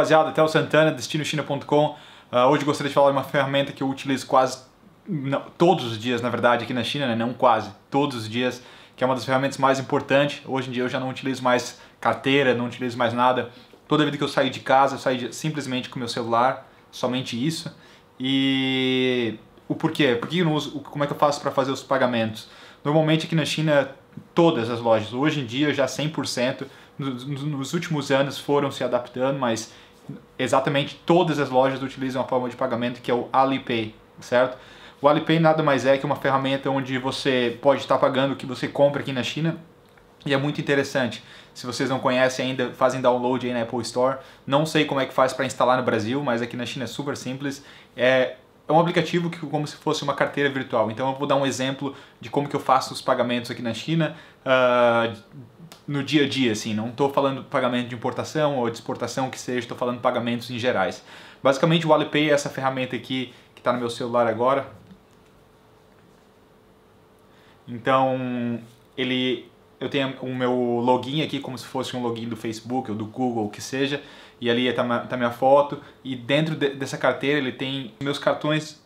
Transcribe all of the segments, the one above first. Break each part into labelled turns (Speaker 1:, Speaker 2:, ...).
Speaker 1: rapaziada, até o Santana, destinochina.com. Uh, ah, hoje gostaria de falar de uma ferramenta que eu utilizo quase não, todos os dias, na verdade, aqui na China, né? não quase, todos os dias, que é uma das ferramentas mais importantes. Hoje em dia eu já não utilizo mais carteira, não utilizo mais nada. Toda vida que eu saio de casa, eu saio simplesmente com meu celular, somente isso. E o porquê? Por que eu não uso, como é que eu faço para fazer os pagamentos? Normalmente aqui na China, todas as lojas, hoje em dia já 100%, nos últimos anos foram se adaptando, mas exatamente todas as lojas utilizam a forma de pagamento que é o Alipay, certo? O Alipay nada mais é que uma ferramenta onde você pode estar pagando o que você compra aqui na China e é muito interessante. Se vocês não conhecem ainda, fazem download aí na Apple Store. Não sei como é que faz para instalar no Brasil, mas aqui na China é super simples. É é um aplicativo que como se fosse uma carteira virtual. Então eu vou dar um exemplo de como que eu faço os pagamentos aqui na China uh, no dia a dia, assim. Não estou falando pagamento de importação ou de exportação, que seja, estou falando pagamentos em gerais. Basicamente o Alipay é essa ferramenta aqui que está no meu celular agora. Então ele eu tenho o meu login aqui como se fosse um login do Facebook ou do Google, o que seja, e ali está tá minha foto, e dentro de, dessa carteira ele tem meus cartões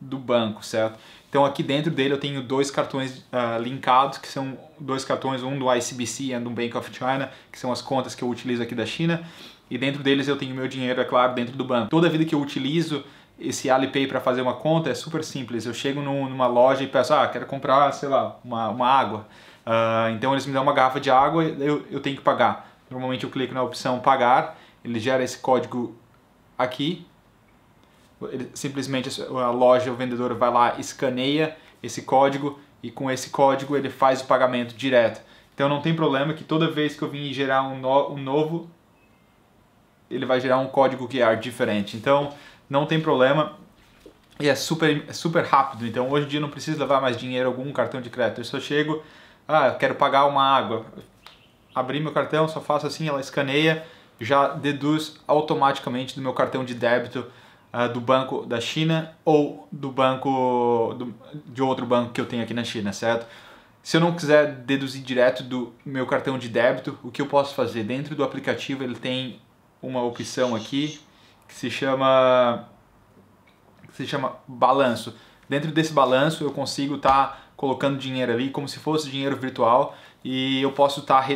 Speaker 1: do banco, certo? Então aqui dentro dele eu tenho dois cartões uh, linkados, que são dois cartões, um do ICBC e um do Bank of China, que são as contas que eu utilizo aqui da China, e dentro deles eu tenho meu dinheiro, é claro, dentro do banco. Toda vida que eu utilizo esse Alipay para fazer uma conta é super simples. Eu chego num, numa loja e peço, ah, quero comprar, sei lá, uma, uma água. Uh, então eles me dão uma garrafa de água, eu, eu tenho que pagar. Normalmente eu clico na opção pagar, ele gera esse código aqui. Ele, simplesmente a loja, o vendedor vai lá, escaneia esse código e com esse código ele faz o pagamento direto. Então não tem problema que toda vez que eu vim gerar um, no, um novo, ele vai gerar um código QR é diferente. Então não tem problema, e é super, é super rápido. Então hoje em dia eu não preciso levar mais dinheiro algum, cartão de crédito. Eu só chego, ah, eu quero pagar uma água. Abri meu cartão, só faço assim, ela escaneia, já deduz automaticamente do meu cartão de débito uh, do banco da China ou do banco do, de outro banco que eu tenho aqui na China, certo? Se eu não quiser deduzir direto do meu cartão de débito, o que eu posso fazer? Dentro do aplicativo ele tem uma opção aqui que se chama que se chama balanço. Dentro desse balanço eu consigo estar tá colocando dinheiro ali como se fosse dinheiro virtual e eu posso estar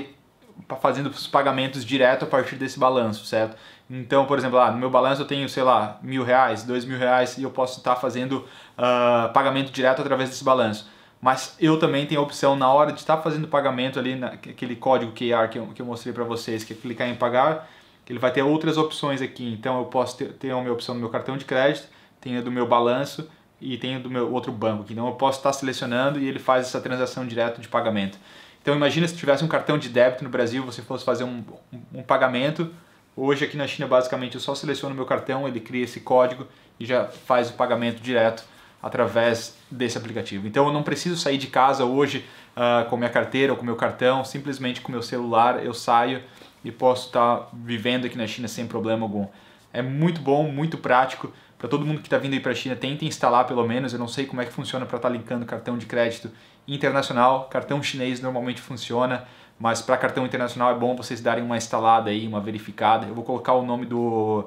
Speaker 1: tá fazendo os pagamentos direto a partir desse balanço, certo? Então, por exemplo, lá ah, no meu balanço eu tenho, sei lá, mil reais, dois mil reais e eu posso estar tá fazendo uh, pagamento direto através desse balanço. Mas eu também tenho a opção na hora de estar tá fazendo pagamento ali, naquele código QR que eu, que eu mostrei para vocês, que é clicar em pagar, ele vai ter outras opções aqui. Então eu posso ter, ter a minha opção do meu cartão de crédito, tenho a do meu balanço, e tenho do meu outro banco, que então eu posso estar selecionando e ele faz essa transação direto de pagamento. Então imagina se tivesse um cartão de débito no Brasil, você fosse fazer um, um, um pagamento, hoje aqui na China basicamente eu só seleciono meu cartão, ele cria esse código e já faz o pagamento direto através desse aplicativo. Então eu não preciso sair de casa hoje uh, com minha carteira ou com meu cartão, simplesmente com meu celular eu saio e posso estar vivendo aqui na China sem problema algum. É muito bom, muito prático para todo mundo que está vindo aí para a China, tenta instalar pelo menos. Eu não sei como é que funciona para estar tá linkando cartão de crédito internacional. Cartão chinês normalmente funciona, mas para cartão internacional é bom vocês darem uma instalada aí, uma verificada. Eu vou colocar o nome do,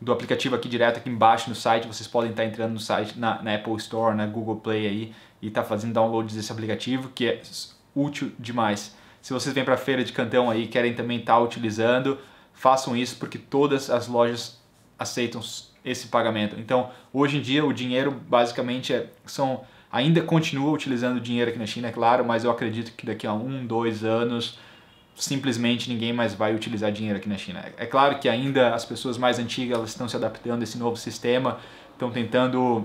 Speaker 1: do aplicativo aqui direto aqui embaixo no site. Vocês podem estar tá entrando no site, na, na, Apple Store, na Google Play aí e tá fazendo downloads desse aplicativo que é útil demais. Se vocês vêm para a feira de Cantão aí querem também estar tá utilizando, façam isso porque todas as lojas aceitam esse pagamento. Então, hoje em dia, o dinheiro basicamente é, são ainda continua utilizando dinheiro aqui na China, é claro, mas eu acredito que daqui a um, dois anos simplesmente ninguém mais vai utilizar dinheiro aqui na China. É, é claro que ainda as pessoas mais antigas elas estão se adaptando a esse novo sistema, estão tentando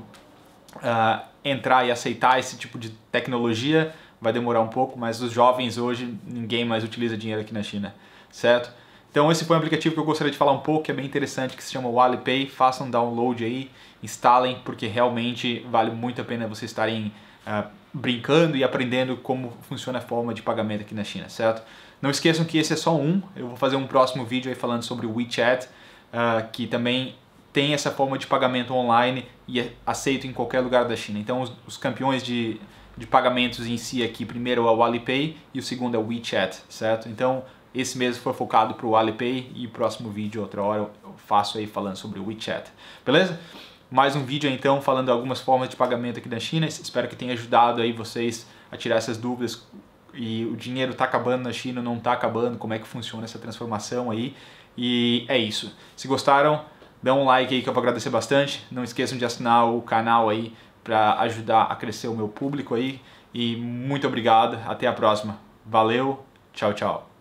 Speaker 1: uh, entrar e aceitar esse tipo de tecnologia, vai demorar um pouco, mas os jovens hoje ninguém mais utiliza dinheiro aqui na China, certo? Então esse foi um aplicativo que eu gostaria de falar um pouco, que é bem interessante, que se chama WallyPay. Façam um download aí, instalem, porque realmente vale muito a pena vocês estarem uh, brincando e aprendendo como funciona a forma de pagamento aqui na China, certo? Não esqueçam que esse é só um, eu vou fazer um próximo vídeo aí falando sobre o WeChat, uh, que também tem essa forma de pagamento online e é aceito em qualquer lugar da China. Então os, os campeões de, de pagamentos em si aqui, primeiro é o Alipay e o segundo é o WeChat, certo? Então esse mês foi focado para o Alipay e próximo vídeo, outra hora, eu faço aí falando sobre o WeChat. Beleza? mais um vídeo então falando algumas formas de pagamento aqui na China. Espero que tenha ajudado aí vocês a tirar essas dúvidas. E o dinheiro está acabando na China, não está acabando, como é que funciona essa transformação aí. E é isso. Se gostaram, dá um like aí que eu vou agradecer bastante. Não esqueçam de assinar o canal aí para ajudar a crescer o meu público aí. E muito obrigado, até a próxima. Valeu, tchau, tchau.